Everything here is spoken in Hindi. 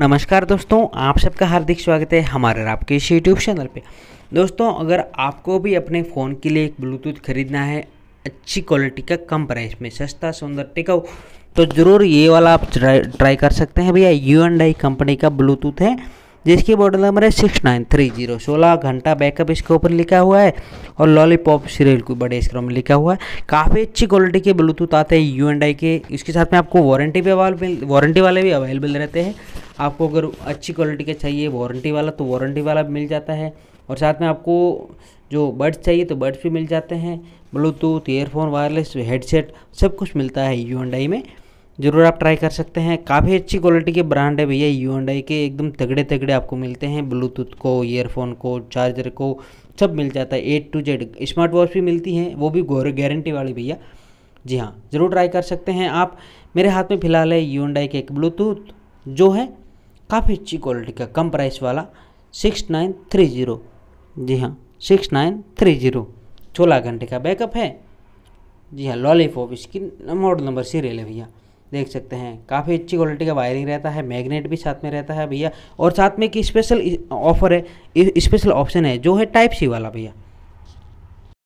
नमस्कार दोस्तों आप सबका हार्दिक स्वागत है हमारे आपके इस यूट्यूब चैनल पे दोस्तों अगर आपको भी अपने फ़ोन के लिए एक ब्लूटूथ खरीदना है अच्छी क्वालिटी का कम प्राइस में सस्ता सुंदर टिकाऊ तो ज़रूर ये वाला आप ट्राई कर सकते हैं भैया यू एंड आई कंपनी का ब्लूटूथ है जिसकी मॉडल नंबर है सिक्स नाइन थ्री जीरो सोलह घंटा बैकअप इसके ऊपर लिखा हुआ है और लॉलीपॉप सीरियल को बड़े स्क्रीन में लिखा हुआ है काफ़ी अच्छी क्वालिटी के ब्लूटूथ आते हैं यू एंड आई के इसके साथ में आपको वारंटी भी अवेलेबल वारंटी वाले भी अवेलेबल रहते हैं आपको अगर अच्छी क्वालिटी का चाहिए वारंटी वाला तो वारंटी वाला मिल जाता है और साथ में आपको जो बड्स चाहिए तो बड्स भी मिल जाते हैं ब्लूटूथ ईयरफोन वायरलेस हेडसेट सब कुछ मिलता है यू में ज़रूर आप ट्राई कर सकते हैं काफ़ी अच्छी क्वालिटी के ब्रांड है भैया यू के एकदम तगड़े तगड़े आपको मिलते हैं ब्लूटूथ को ईयरफोन को चार्जर को सब मिल जाता है A to Z smart watch भी मिलती हैं वो भी गारंटी वाली भैया जी हाँ ज़रूर ट्राई कर सकते हैं आप मेरे हाथ में फ़िलहाल है यू के एक ब्लूटूथ जो है काफ़ी अच्छी क्वालिटी का कम प्राइस वाला सिक्स नाइन थ्री ज़ीरो जी हाँ सिक्स नाइन थ्री ज़ीरो सोलह घंटे का बैकअप है जी हाँ लॉलीपॉप इसकी मॉडल नंबर सीरियल है भैया देख सकते हैं काफ़ी अच्छी क्वालिटी का वायरिंग रहता है मैग्नेट भी साथ में रहता है भैया और साथ में एक स्पेशल ऑफर है स्पेशल ऑप्शन है जो है टाइप सी वाला भैया